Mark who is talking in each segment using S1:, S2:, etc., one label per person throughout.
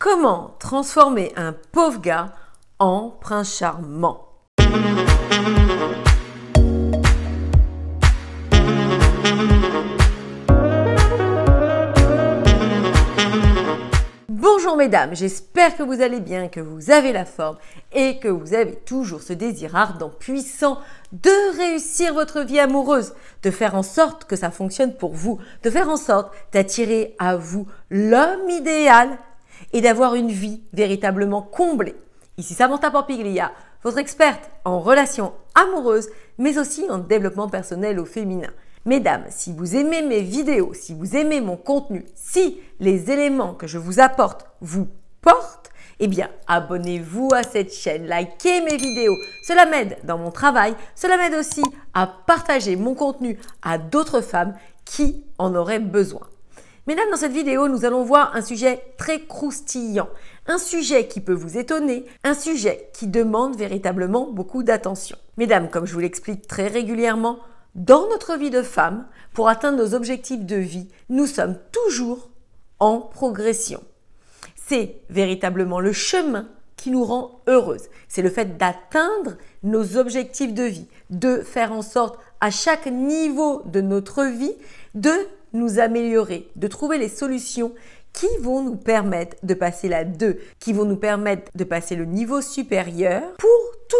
S1: Comment transformer un pauvre gars en prince charmant Bonjour mesdames, j'espère que vous allez bien, que vous avez la forme et que vous avez toujours ce désir ardent, puissant de réussir votre vie amoureuse, de faire en sorte que ça fonctionne pour vous, de faire en sorte d'attirer à vous l'homme idéal et d'avoir une vie véritablement comblée. Ici Samantha Pampiglia, votre experte en relations amoureuses, mais aussi en développement personnel au féminin. Mesdames, si vous aimez mes vidéos, si vous aimez mon contenu, si les éléments que je vous apporte vous portent, eh bien, abonnez-vous à cette chaîne, likez mes vidéos. Cela m'aide dans mon travail, cela m'aide aussi à partager mon contenu à d'autres femmes qui en auraient besoin. Mesdames, dans cette vidéo, nous allons voir un sujet très croustillant, un sujet qui peut vous étonner, un sujet qui demande véritablement beaucoup d'attention. Mesdames, comme je vous l'explique très régulièrement, dans notre vie de femme, pour atteindre nos objectifs de vie, nous sommes toujours en progression. C'est véritablement le chemin qui nous rend heureuses. C'est le fait d'atteindre nos objectifs de vie, de faire en sorte à chaque niveau de notre vie de nous améliorer, de trouver les solutions qui vont nous permettre de passer la 2, qui vont nous permettre de passer le niveau supérieur pour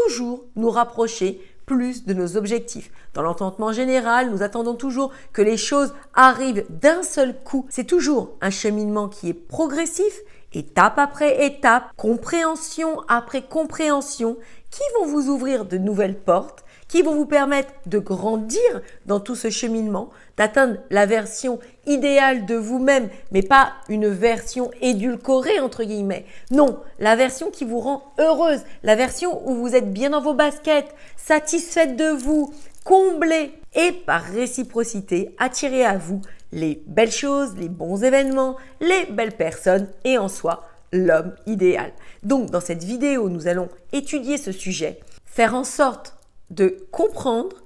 S1: toujours nous rapprocher plus de nos objectifs. Dans l'entendement général, nous attendons toujours que les choses arrivent d'un seul coup. C'est toujours un cheminement qui est progressif, étape après étape, compréhension après compréhension, qui vont vous ouvrir de nouvelles portes qui vont vous permettre de grandir dans tout ce cheminement, d'atteindre la version idéale de vous-même, mais pas une version édulcorée, entre guillemets. Non, la version qui vous rend heureuse, la version où vous êtes bien dans vos baskets, satisfaite de vous, comblée, et par réciprocité, attirer à vous les belles choses, les bons événements, les belles personnes, et en soi, l'homme idéal. Donc dans cette vidéo, nous allons étudier ce sujet, faire en sorte de comprendre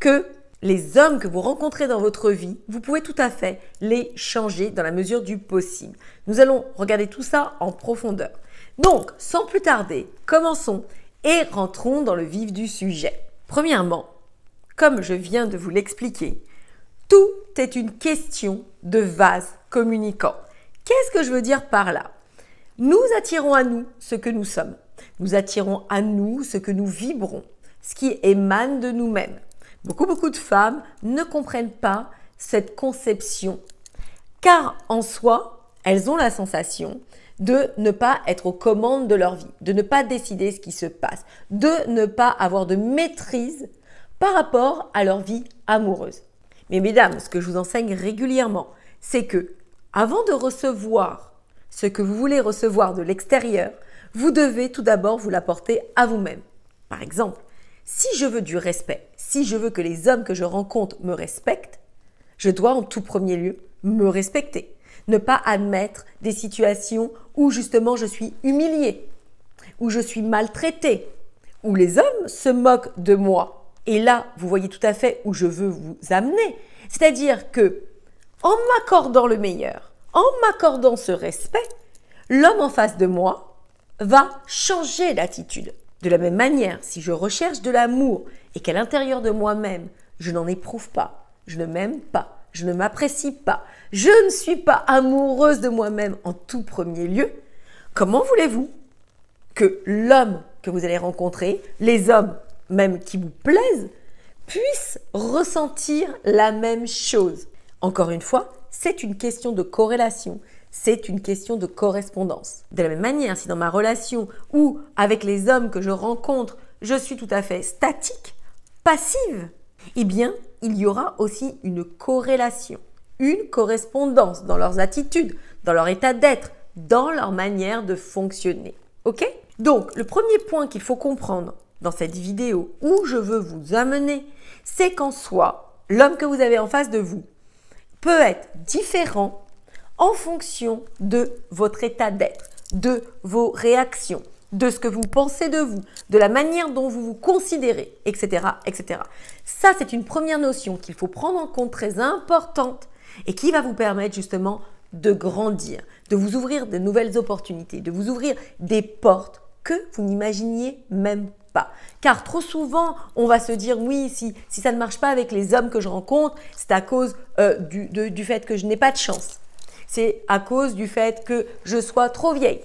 S1: que les hommes que vous rencontrez dans votre vie, vous pouvez tout à fait les changer dans la mesure du possible. Nous allons regarder tout ça en profondeur. Donc, sans plus tarder, commençons et rentrons dans le vif du sujet. Premièrement, comme je viens de vous l'expliquer, tout est une question de vase communicant. Qu'est-ce que je veux dire par là Nous attirons à nous ce que nous sommes. Nous attirons à nous ce que nous vibrons ce qui émane de nous-mêmes. Beaucoup, beaucoup de femmes ne comprennent pas cette conception, car en soi, elles ont la sensation de ne pas être aux commandes de leur vie, de ne pas décider ce qui se passe, de ne pas avoir de maîtrise par rapport à leur vie amoureuse. Mais mesdames, ce que je vous enseigne régulièrement, c'est que avant de recevoir ce que vous voulez recevoir de l'extérieur, vous devez tout d'abord vous l'apporter à vous-même. Par exemple, si je veux du respect, si je veux que les hommes que je rencontre me respectent, je dois en tout premier lieu me respecter. Ne pas admettre des situations où justement je suis humiliée, où je suis maltraitée, où les hommes se moquent de moi. Et là, vous voyez tout à fait où je veux vous amener. C'est-à-dire que, en m'accordant le meilleur, en m'accordant ce respect, l'homme en face de moi va changer d'attitude. De la même manière, si je recherche de l'amour et qu'à l'intérieur de moi-même, je n'en éprouve pas, je ne m'aime pas, je ne m'apprécie pas, je ne suis pas amoureuse de moi-même en tout premier lieu, comment voulez-vous que l'homme que vous allez rencontrer, les hommes même qui vous plaisent, puissent ressentir la même chose Encore une fois, c'est une question de corrélation, c'est une question de correspondance. De la même manière, si dans ma relation ou avec les hommes que je rencontre, je suis tout à fait statique, passive, eh bien, il y aura aussi une corrélation, une correspondance dans leurs attitudes, dans leur état d'être, dans leur manière de fonctionner. OK Donc, le premier point qu'il faut comprendre dans cette vidéo où je veux vous amener, c'est qu'en soi, l'homme que vous avez en face de vous peut être différent en fonction de votre état d'être, de vos réactions, de ce que vous pensez de vous, de la manière dont vous vous considérez, etc. etc. Ça, c'est une première notion qu'il faut prendre en compte, très importante, et qui va vous permettre justement de grandir, de vous ouvrir de nouvelles opportunités, de vous ouvrir des portes que vous n'imaginiez même pas. Car trop souvent, on va se dire oui, si, ça ne marche pas avec les hommes que je rencontre, c'est à cause euh, du fait que je n'ai pas de chance c'est à cause du fait que je sois trop vieille.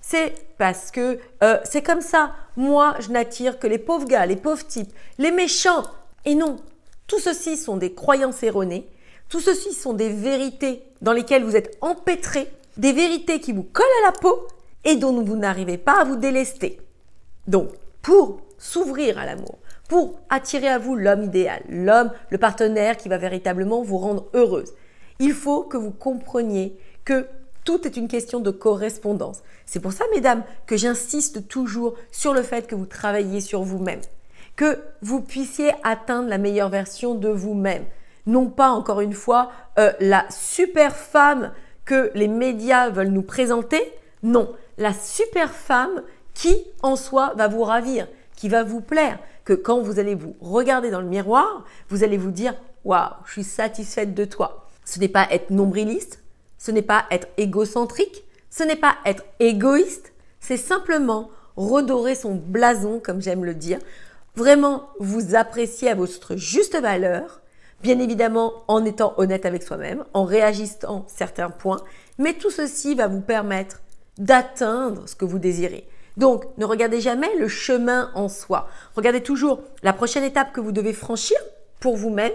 S1: C'est parce que euh, c'est comme ça. Moi, je n'attire que les pauvres gars, les pauvres types, les méchants. Et non, tout ceci sont des croyances erronées. Tout ceci sont des vérités dans lesquelles vous êtes empêtrés, des vérités qui vous collent à la peau et dont vous n'arrivez pas à vous délester. Donc, pour s'ouvrir à l'amour, pour attirer à vous l'homme idéal, l'homme, le partenaire qui va véritablement vous rendre heureuse, il faut que vous compreniez que tout est une question de correspondance. C'est pour ça, mesdames, que j'insiste toujours sur le fait que vous travaillez sur vous-même, que vous puissiez atteindre la meilleure version de vous-même. Non pas, encore une fois, euh, la super femme que les médias veulent nous présenter, non, la super femme qui, en soi, va vous ravir, qui va vous plaire, que quand vous allez vous regarder dans le miroir, vous allez vous dire, waouh, je suis satisfaite de toi. Ce n'est pas être nombriliste, ce n'est pas être égocentrique, ce n'est pas être égoïste, c'est simplement redorer son blason, comme j'aime le dire, vraiment vous appréciez à votre juste valeur, bien évidemment en étant honnête avec soi-même, en réagissant certains points, mais tout ceci va vous permettre d'atteindre ce que vous désirez. Donc, ne regardez jamais le chemin en soi. Regardez toujours la prochaine étape que vous devez franchir pour vous-même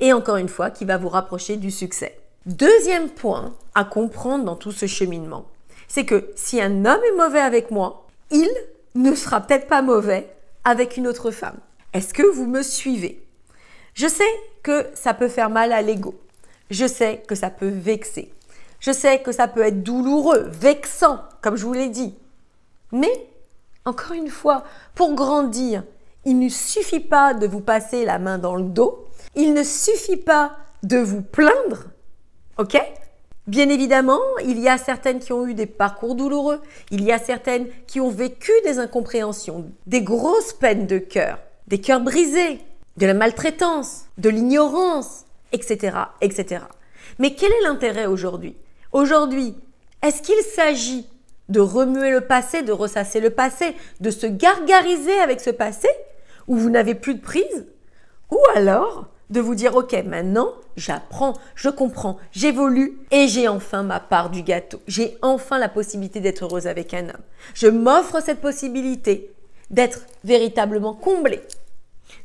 S1: et encore une fois qui va vous rapprocher du succès. Deuxième point à comprendre dans tout ce cheminement, c'est que si un homme est mauvais avec moi, il ne sera peut-être pas mauvais avec une autre femme. Est-ce que vous me suivez Je sais que ça peut faire mal à l'ego. Je sais que ça peut vexer. Je sais que ça peut être douloureux, vexant, comme je vous l'ai dit. Mais, encore une fois, pour grandir, il ne suffit pas de vous passer la main dans le dos. Il ne suffit pas de vous plaindre. OK Bien évidemment, il y a certaines qui ont eu des parcours douloureux, il y a certaines qui ont vécu des incompréhensions, des grosses peines de cœur, des cœurs brisés, de la maltraitance, de l'ignorance, etc., etc. Mais quel est l'intérêt aujourd'hui Aujourd'hui, est-ce qu'il s'agit de remuer le passé, de ressasser le passé, de se gargariser avec ce passé où vous n'avez plus de prise, ou alors de vous dire, OK, maintenant, j'apprends, je comprends, j'évolue et j'ai enfin ma part du gâteau. J'ai enfin la possibilité d'être heureuse avec un homme. Je m'offre cette possibilité d'être véritablement comblée.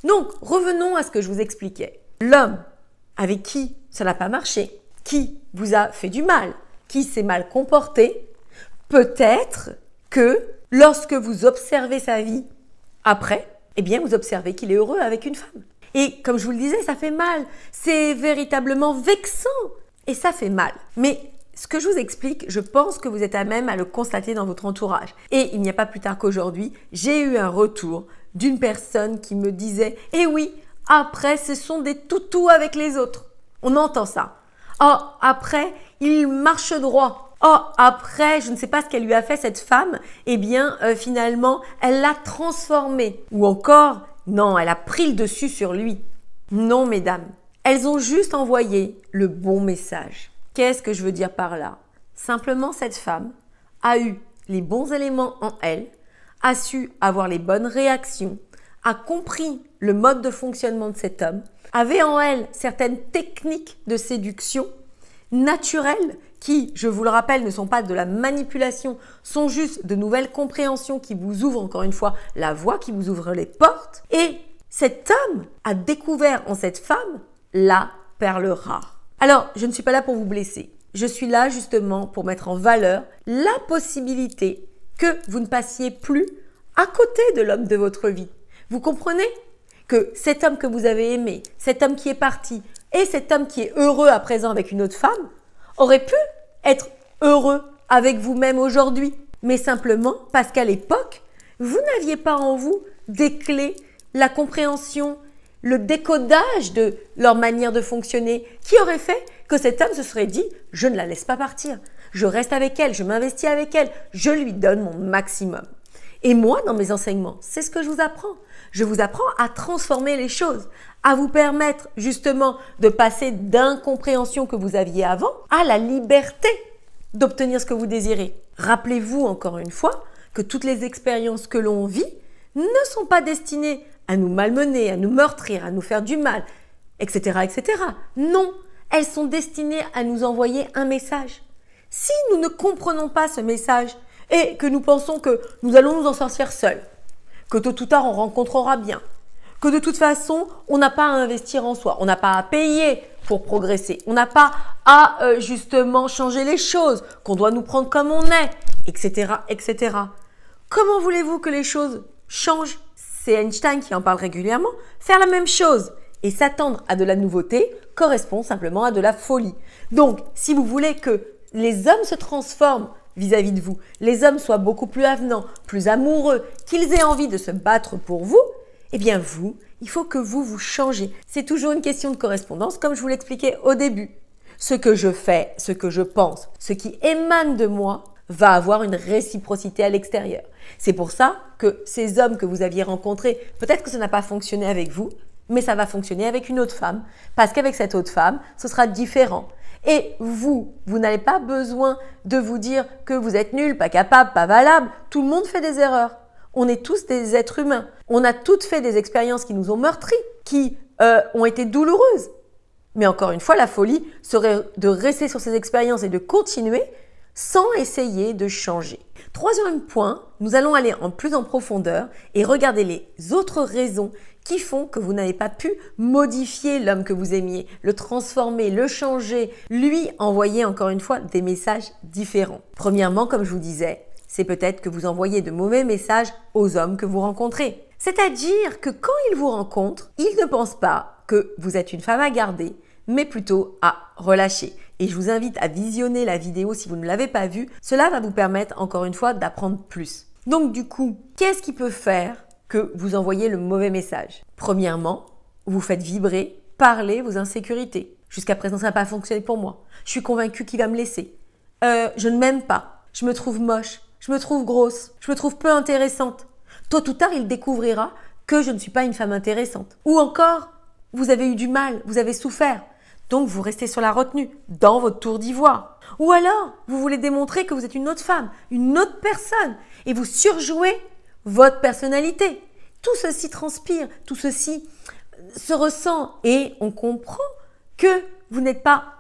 S1: Donc, revenons à ce que je vous expliquais. L'homme avec qui ça n'a pas marché, qui vous a fait du mal, qui s'est mal comporté, peut-être que lorsque vous observez sa vie après, eh bien vous observez qu'il est heureux avec une femme. Et comme je vous le disais, ça fait mal. C'est véritablement vexant. Et ça fait mal. Mais ce que je vous explique, je pense que vous êtes à même à le constater dans votre entourage. Et il n'y a pas plus tard qu'aujourd'hui, j'ai eu un retour d'une personne qui me disait Eh oui, après, ce sont des toutous avec les autres. On entend ça. Oh, après, il marche droit. Oh, après, je ne sais pas ce qu'elle lui a fait cette femme, eh bien, euh, finalement, elle l'a transformé. Ou encore, non, elle a pris le dessus sur lui. Non, mesdames, elles ont juste envoyé le bon message. Qu'est-ce que je veux dire par là Simplement, cette femme a eu les bons éléments en elle, a su avoir les bonnes réactions, a compris le mode de fonctionnement de cet homme, avait en elle certaines techniques de séduction naturelles qui, je vous le rappelle, ne sont pas de la manipulation, sont juste de nouvelles compréhensions qui vous ouvrent, encore une fois, la voie, qui vous ouvrent les portes. Et cet homme a découvert en cette femme la perle rare. Alors, je ne suis pas là pour vous blesser. Je suis là justement pour mettre en valeur la possibilité que vous ne passiez plus à côté de l'homme de votre vie. Vous comprenez que cet homme que vous avez aimé, cet homme qui est parti et cet homme qui est heureux à présent avec une autre femme, aurait pu être heureux avec vous-même aujourd'hui. Mais simplement parce qu'à l'époque, vous n'aviez pas en vous des clés, la compréhension, le décodage de leur manière de fonctionner qui aurait fait que cet homme se serait dit je ne la laisse pas partir, je reste avec elle, je m'investis avec elle, je lui donne mon maximum. Et moi, dans mes enseignements, c'est ce que je vous apprends. Je vous apprends à transformer les choses, à vous permettre justement de passer d'incompréhension que vous aviez avant à la liberté d'obtenir ce que vous désirez. Rappelez-vous encore une fois que toutes les expériences que l'on vit ne sont pas destinées à nous malmener, à nous meurtrir, à nous faire du mal, etc. etc. Non, elles sont destinées à nous envoyer un message. Si nous ne comprenons pas ce message et que nous pensons que nous allons nous en sortir seuls, que tôt ou tard on rencontrera bien, que de toute façon on n'a pas à investir en soi, on n'a pas à payer pour progresser, on n'a pas à euh, justement changer les choses, qu'on doit nous prendre comme on est, etc. etc. Comment voulez-vous que les choses changent C'est Einstein qui en parle régulièrement. Faire la même chose et s'attendre à de la nouveauté correspond simplement à de la folie. Donc, si vous voulez que les hommes se transforment vis-à-vis de vous, les hommes soient beaucoup plus avenants, plus amoureux, qu'ils aient envie de se battre pour vous, eh bien vous, il faut que vous vous changez. C'est toujours une question de correspondance, comme je vous l'expliquais au début. Ce que je fais, ce que je pense, ce qui émane de moi va avoir une réciprocité à l'extérieur. C'est pour ça que ces hommes que vous aviez rencontrés, peut-être que ça n'a pas fonctionné avec vous, mais ça va fonctionner avec une autre femme, parce qu'avec cette autre femme, ce sera différent. Et vous, vous n'avez pas besoin de vous dire que vous êtes nul, pas capable, pas valable. Tout le monde fait des erreurs. On est tous des êtres humains. On a toutes fait des expériences qui nous ont meurtris, qui euh, ont été douloureuses. Mais encore une fois, la folie serait de rester sur ces expériences et de continuer sans essayer de changer. Troisième point, nous allons aller en plus en profondeur et regarder les autres raisons qui font que vous n'avez pas pu modifier l'homme que vous aimiez, le transformer, le changer, lui envoyer encore une fois des messages différents. Premièrement, comme je vous disais, c'est peut-être que vous envoyez de mauvais messages aux hommes que vous rencontrez. C'est-à-dire que quand ils vous rencontrent, ils ne pensent pas que vous êtes une femme à garder, mais plutôt à relâcher. Et je vous invite à visionner la vidéo si vous ne l'avez pas vue. Cela va vous permettre encore une fois d'apprendre plus. Donc du coup, qu'est-ce qui peut faire que vous envoyez le mauvais message. Premièrement, vous faites vibrer, parler vos insécurités. Jusqu'à présent, ça n'a pas fonctionné pour moi. Je suis convaincue qu'il va me laisser. Euh, je ne m'aime pas. Je me trouve moche. Je me trouve grosse. Je me trouve peu intéressante. Tôt ou tard, il découvrira que je ne suis pas une femme intéressante. Ou encore, vous avez eu du mal, vous avez souffert. Donc vous restez sur la retenue, dans votre tour d'ivoire. Ou alors, vous voulez démontrer que vous êtes une autre femme, une autre personne, et vous surjouez votre personnalité. Tout ceci transpire, tout ceci euh, se ressent et on comprend que vous n'êtes pas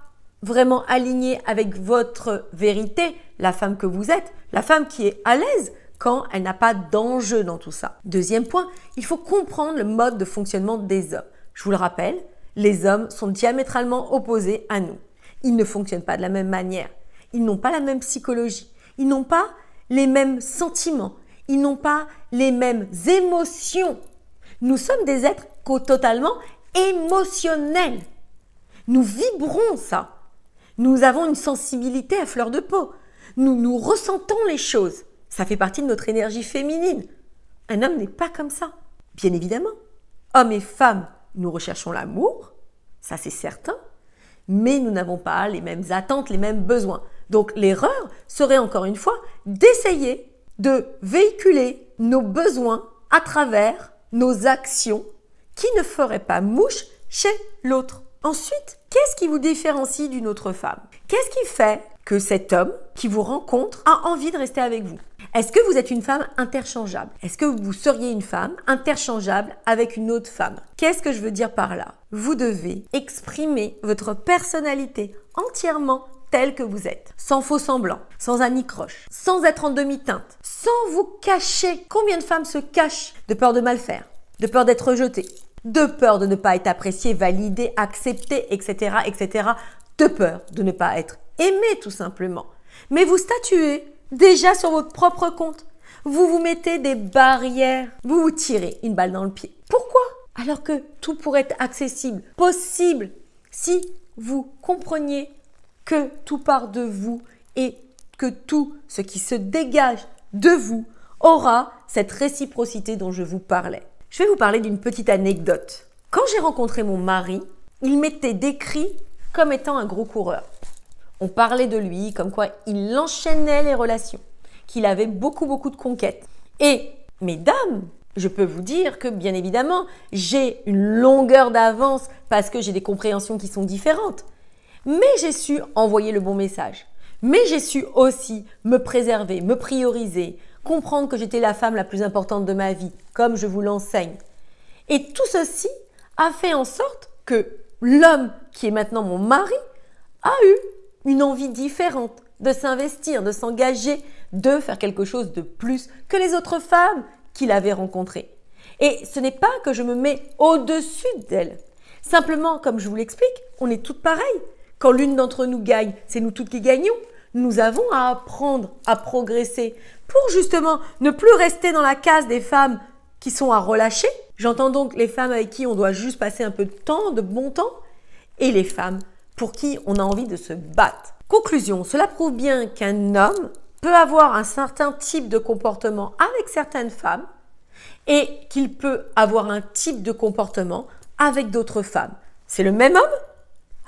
S1: vraiment aligné avec votre vérité, la femme que vous êtes, la femme qui est à l'aise quand elle n'a pas d'enjeu dans tout ça. Deuxième point, il faut comprendre le mode de fonctionnement des hommes. Je vous le rappelle, les hommes sont diamétralement opposés à nous. Ils ne fonctionnent pas de la même manière. Ils n'ont pas la même psychologie. Ils n'ont pas les mêmes sentiments, ils n'ont pas les mêmes émotions. Nous sommes des êtres totalement émotionnels. Nous vibrons ça. Nous avons une sensibilité à fleur de peau. Nous nous ressentons les choses. Ça fait partie de notre énergie féminine. Un homme n'est pas comme ça. Bien évidemment. Hommes et femmes, nous recherchons l'amour, ça c'est certain, mais nous n'avons pas les mêmes attentes, les mêmes besoins. Donc l'erreur serait encore une fois d'essayer de véhiculer nos besoins à travers nos actions qui ne feraient pas mouche chez l'autre. Ensuite, qu'est-ce qui vous différencie d'une autre femme Qu'est-ce qui fait que cet homme qui vous rencontre a envie de rester avec vous Est-ce que vous êtes une femme interchangeable Est-ce que vous seriez une femme interchangeable avec une autre femme Qu'est-ce que je veux dire par là Vous devez exprimer votre personnalité entièrement telle que vous êtes, sans faux semblant, sans un croche, sans être en demi-teinte, sans vous cacher. Combien de femmes se cachent de peur de mal faire, de peur d'être rejetées, de peur de ne pas être appréciées, validées, acceptées, etc., etc., de peur de ne pas être aimées tout simplement. Mais vous statuez déjà sur votre propre compte. Vous vous mettez des barrières, vous vous tirez une balle dans le pied. Pourquoi Alors que tout pourrait être accessible, possible, si vous compreniez que tout part de vous et que tout ce qui se dégage de vous aura cette réciprocité dont je vous parlais. Je vais vous parler d'une petite anecdote. Quand j'ai rencontré mon mari, il m'était décrit comme étant un gros coureur. On parlait de lui comme quoi il enchaînait les relations, qu'il avait beaucoup beaucoup de conquêtes. Et mesdames, je peux vous dire que bien évidemment, j'ai une longueur d'avance parce que j'ai des compréhensions qui sont différentes. Mais j'ai su envoyer le bon message. Mais j'ai su aussi me préserver, me prioriser, comprendre que j'étais la femme la plus importante de ma vie, comme je vous l'enseigne. Et tout ceci a fait en sorte que l'homme qui est maintenant mon mari a eu une envie différente de s'investir, de s'engager, de faire quelque chose de plus que les autres femmes qu'il avait rencontrées. Et ce n'est pas que je me mets au-dessus d'elles. Simplement, comme je vous l'explique, on est toutes pareilles. Quand l'une d'entre nous gagne, c'est nous toutes qui gagnons. Nous avons à apprendre à progresser pour justement ne plus rester dans la case des femmes qui sont à relâcher. J'entends donc les femmes avec qui on doit juste passer un peu de temps, de bon temps, et les femmes pour qui on a envie de se battre. Conclusion, cela prouve bien qu'un homme peut avoir un certain type de comportement avec certaines femmes et qu'il peut avoir un type de comportement avec d'autres femmes. C'est le même homme,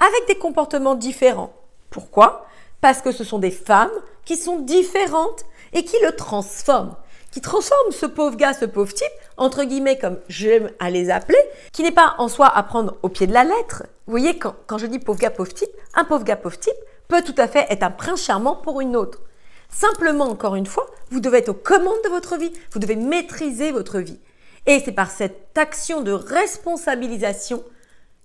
S1: avec des comportements différents. Pourquoi Parce que ce sont des femmes qui sont différentes et qui le transforment. Qui transforment ce pauvre gars, ce pauvre type, entre guillemets comme j'aime à les appeler, qui n'est pas en soi à prendre au pied de la lettre. Vous voyez, quand, je dis pauvre gars, pauvre type, un pauvre gars, pauvre type peut tout à fait être un prince charmant pour une autre. Simplement, encore une fois, vous devez être aux commandes de votre vie, vous devez maîtriser votre vie. Et c'est par cette action de responsabilisation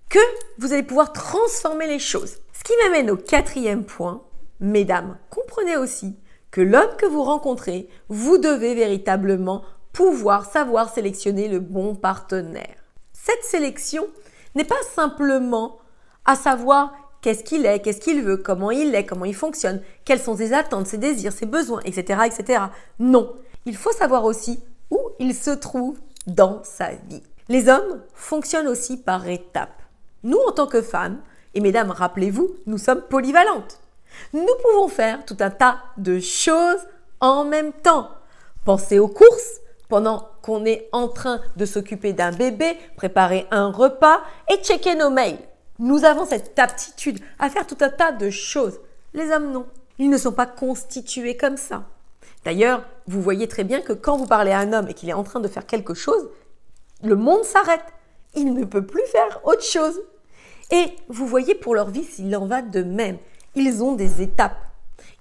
S1: que vous allez pouvoir transformer les choses. Ce qui m'amène au quatrième point, mesdames, comprenez aussi que l'homme que vous rencontrez, vous devez véritablement pouvoir savoir sélectionner le bon partenaire. Cette sélection n'est pas simplement à savoir qu'est-ce qu'il est, qu'est-ce qu'il veut, comment il est, comment il fonctionne, quelles sont ses attentes, ses désirs, ses besoins, etc., etc. Non, il faut savoir aussi où il se trouve dans sa vie. Les hommes fonctionnent aussi par étapes. Nous, en tant que femmes, et mesdames, rappelez-vous, nous sommes polyvalentes. Nous pouvons faire tout un tas de choses en même temps. Pensez aux courses pendant qu'on est en train de s'occuper d'un bébé, préparer un repas et checker nos mails. Nous avons cette aptitude à faire tout un tas de choses. Les hommes, non. Ils ne sont pas constitués comme ça. D'ailleurs, vous voyez très bien que quand vous parlez à un homme et qu'il est en train de faire quelque chose, le monde s'arrête il ne peut plus faire autre chose. Et vous voyez, pour leur vie, s'il en va de même, ils ont des étapes.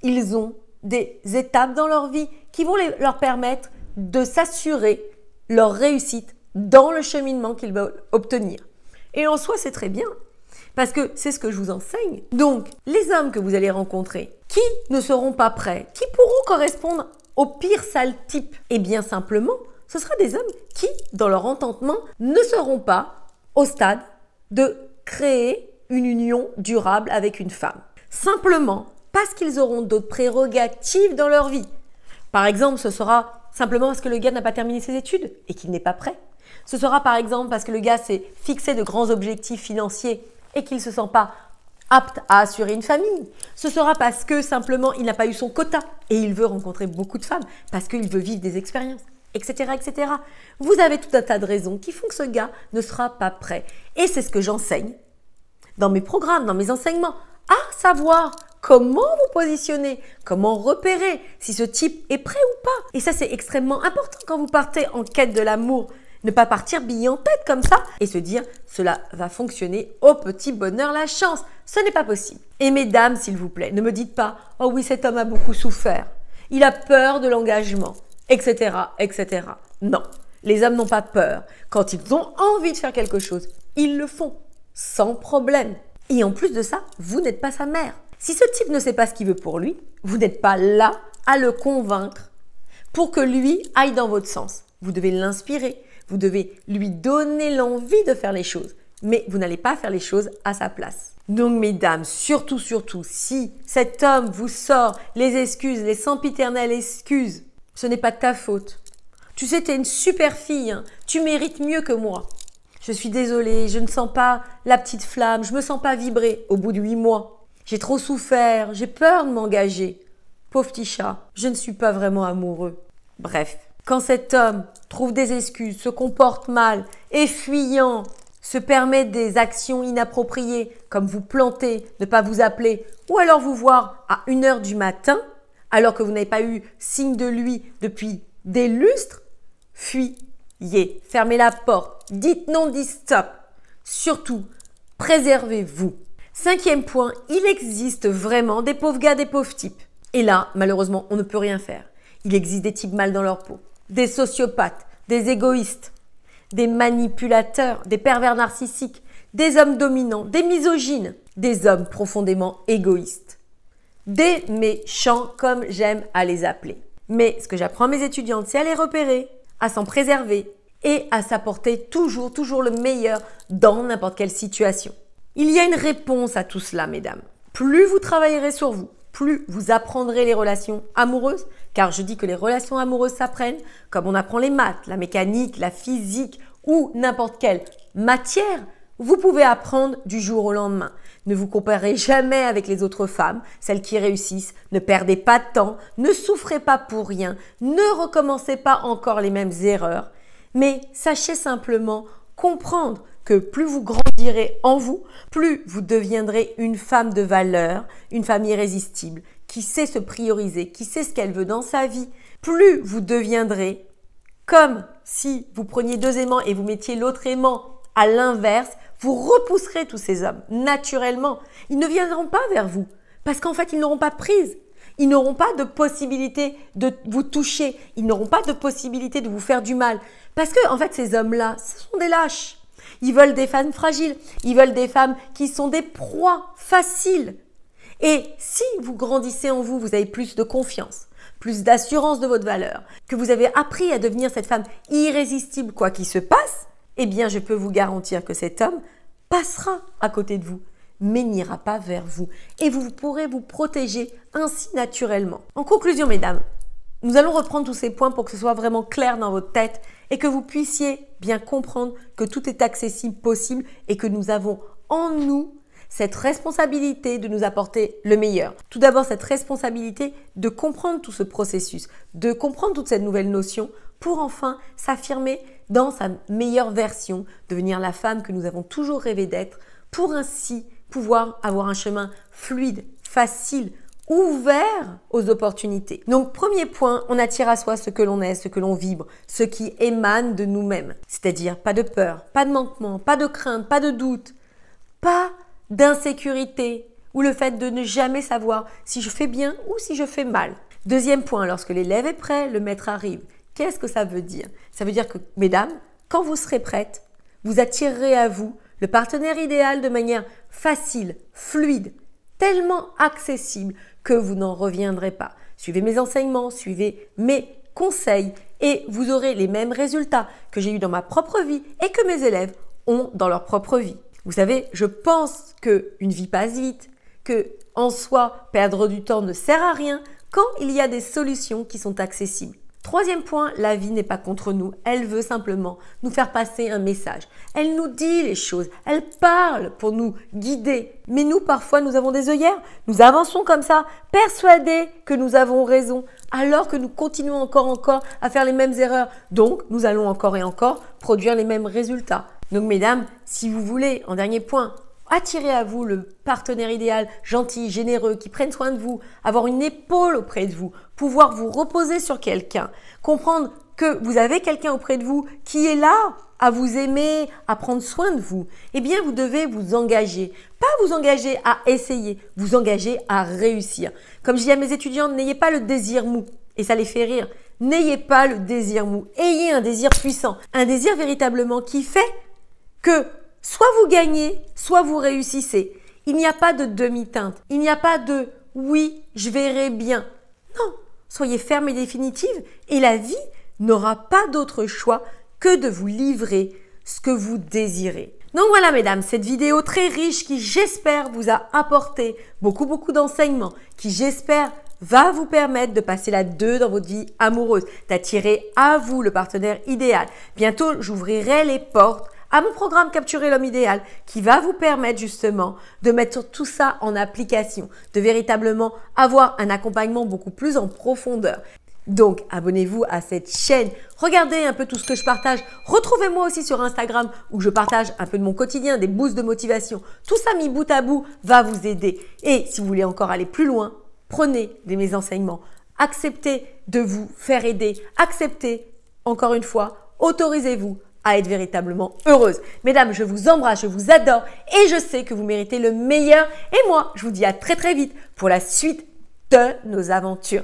S1: Ils ont des étapes dans leur vie qui vont leur permettre de s'assurer leur réussite dans le cheminement qu'ils veulent obtenir. Et en soi, c'est très bien, parce que c'est ce que je vous enseigne. Donc, les hommes que vous allez rencontrer, qui ne seront pas prêts, qui pourront correspondre au pire sale type, et eh bien simplement ce sera des hommes qui, dans leur ententement, ne seront pas au stade de créer une union durable avec une femme. Simplement parce qu'ils auront d'autres prérogatives dans leur vie. Par exemple, ce sera simplement parce que le gars n'a pas terminé ses études et qu'il n'est pas prêt. Ce sera par exemple parce que le gars s'est fixé de grands objectifs financiers et qu'il ne se sent pas apte à assurer une famille. Ce sera parce que simplement il n'a pas eu son quota et il veut rencontrer beaucoup de femmes, parce qu'il veut vivre des expériences etc., etc. Vous avez tout un tas de raisons qui font que ce gars ne sera pas prêt. Et c'est ce que j'enseigne dans mes programmes, dans mes enseignements, à savoir comment vous positionner, comment repérer si ce type est prêt ou pas. Et ça, c'est extrêmement important quand vous partez en quête de l'amour. Ne pas partir billet en tête comme ça et se dire cela va fonctionner au petit bonheur la chance. Ce n'est pas possible. Et mesdames, s'il vous plaît, ne me dites pas oh oui, cet homme a beaucoup souffert. Il a peur de l'engagement etc., etc. Non, les hommes n'ont pas peur. Quand ils ont envie de faire quelque chose, ils le font, sans problème. Et en plus de ça, vous n'êtes pas sa mère. Si ce type ne sait pas ce qu'il veut pour lui, vous n'êtes pas là à le convaincre pour que lui aille dans votre sens. Vous devez l'inspirer, vous devez lui donner l'envie de faire les choses, mais vous n'allez pas faire les choses à sa place. Donc mesdames, surtout, surtout, si cet homme vous sort les excuses, les sempiternelles excuses ce n'est pas de ta faute. Tu sais, tu une super fille. Hein. Tu mérites mieux que moi. Je suis désolée, je ne sens pas la petite flamme, je me sens pas vibrer au bout de huit mois. J'ai trop souffert, j'ai peur de m'engager. Pauvre petit chat, je ne suis pas vraiment amoureux. Bref, quand cet homme trouve des excuses, se comporte mal, est fuyant, se permet des actions inappropriées, comme vous planter, ne pas vous appeler, ou alors vous voir à une heure du matin, alors que vous n'avez pas eu signe de lui depuis des lustres, fuyez, fermez la porte, dites non, dites stop. Surtout, préservez-vous. Cinquième point, il existe vraiment des pauvres gars, des pauvres types. Et là, malheureusement, on ne peut rien faire. Il existe des types mal dans leur peau, des sociopathes, des égoïstes, des manipulateurs, des pervers narcissiques, des hommes dominants, des misogynes, des hommes profondément égoïstes des méchants comme j'aime à les appeler. Mais ce que j'apprends à mes étudiantes, c'est à les repérer, à s'en préserver et à s'apporter toujours, toujours le meilleur dans n'importe quelle situation. Il y a une réponse à tout cela, mesdames. Plus vous travaillerez sur vous, plus vous apprendrez les relations amoureuses, car je dis que les relations amoureuses s'apprennent, comme on apprend les maths, la mécanique, la physique ou n'importe quelle matière, vous pouvez apprendre du jour au lendemain. Ne vous comparez jamais avec les autres femmes, celles qui réussissent. Ne perdez pas de temps. Ne souffrez pas pour rien. Ne recommencez pas encore les mêmes erreurs. Mais sachez simplement comprendre que plus vous grandirez en vous, plus vous deviendrez une femme de valeur, une femme irrésistible, qui sait se prioriser, qui sait ce qu'elle veut dans sa vie. Plus vous deviendrez comme si vous preniez deux aimants et vous mettiez l'autre aimant à l'inverse, vous repousserez tous ces hommes, naturellement. Ils ne viendront pas vers vous, parce qu'en fait, ils n'auront pas prise. Ils n'auront pas de possibilité de vous toucher. Ils n'auront pas de possibilité de vous faire du mal. Parce que, en fait, ces hommes-là, ce sont des lâches. Ils veulent des femmes fragiles. Ils veulent des femmes qui sont des proies faciles. Et si vous grandissez en vous, vous avez plus de confiance, plus d'assurance de votre valeur, que vous avez appris à devenir cette femme irrésistible quoi qu'il se passe, eh bien je peux vous garantir que cet homme passera à côté de vous, mais n'ira pas vers vous. Et vous pourrez vous protéger ainsi naturellement. En conclusion, mesdames, nous allons reprendre tous ces points pour que ce soit vraiment clair dans votre tête et que vous puissiez bien comprendre que tout est accessible, possible et que nous avons en nous cette responsabilité de nous apporter le meilleur. Tout d'abord, cette responsabilité de comprendre tout ce processus, de comprendre toute cette nouvelle notion pour enfin s'affirmer dans sa meilleure version, devenir la femme que nous avons toujours rêvé d'être, pour ainsi pouvoir avoir un chemin fluide, facile, ouvert aux opportunités. Donc premier point, on attire à soi ce que l'on est, ce que l'on vibre, ce qui émane de nous-mêmes. C'est-à-dire pas de peur, pas de manquement, pas de crainte, pas de doute, pas d'insécurité ou le fait de ne jamais savoir si je fais bien ou si je fais mal. Deuxième point, lorsque l'élève est prêt, le maître arrive. Qu'est-ce que ça veut dire Ça veut dire que, mesdames, quand vous serez prêtes, vous attirerez à vous le partenaire idéal de manière facile, fluide, tellement accessible que vous n'en reviendrez pas. Suivez mes enseignements, suivez mes conseils et vous aurez les mêmes résultats que j'ai eu dans ma propre vie et que mes élèves ont dans leur propre vie. Vous savez, je pense que une vie passe vite, que en soi perdre du temps ne sert à rien quand il y a des solutions qui sont accessibles. Troisième point, la vie n'est pas contre nous. Elle veut simplement nous faire passer un message. Elle nous dit les choses. Elle parle pour nous guider. Mais nous, parfois, nous avons des œillères. Nous avançons comme ça, persuadés que nous avons raison, alors que nous continuons encore, et encore à faire les mêmes erreurs. Donc, nous allons encore et encore produire les mêmes résultats. Donc, mesdames, si vous voulez, en dernier point, attirer à vous le partenaire idéal, gentil, généreux, qui prenne soin de vous, avoir une épaule auprès de vous, pouvoir vous reposer sur quelqu'un, comprendre que vous avez quelqu'un auprès de vous qui est là à vous aimer, à prendre soin de vous, eh bien vous devez vous engager. Pas vous engager à essayer, vous engager à réussir. Comme je dis à mes étudiants, n'ayez pas le désir mou, et ça les fait rire. N'ayez pas le désir mou, ayez un désir puissant, un désir véritablement qui fait que Soit vous gagnez, soit vous réussissez. Il n'y a pas de demi-teinte. Il n'y a pas de oui, je verrai bien. Non, soyez ferme et définitive et la vie n'aura pas d'autre choix que de vous livrer ce que vous désirez. Donc voilà mesdames, cette vidéo très riche qui j'espère vous a apporté beaucoup beaucoup d'enseignements, qui j'espère va vous permettre de passer la 2 dans votre vie amoureuse, d'attirer à vous le partenaire idéal. Bientôt j'ouvrirai les portes à mon programme Capturer l'homme idéal qui va vous permettre justement de mettre tout ça en application, de véritablement avoir un accompagnement beaucoup plus en profondeur. Donc abonnez-vous à cette chaîne, regardez un peu tout ce que je partage, retrouvez-moi aussi sur Instagram où je partage un peu de mon quotidien, des boosts de motivation. Tout ça mis bout à bout va vous aider. Et si vous voulez encore aller plus loin, prenez mes enseignements, acceptez de vous faire aider, acceptez encore une fois, autorisez-vous à être véritablement heureuse. Mesdames, je vous embrasse, je vous adore et je sais que vous méritez le meilleur. Et moi, je vous dis à très très vite pour la suite de nos aventures.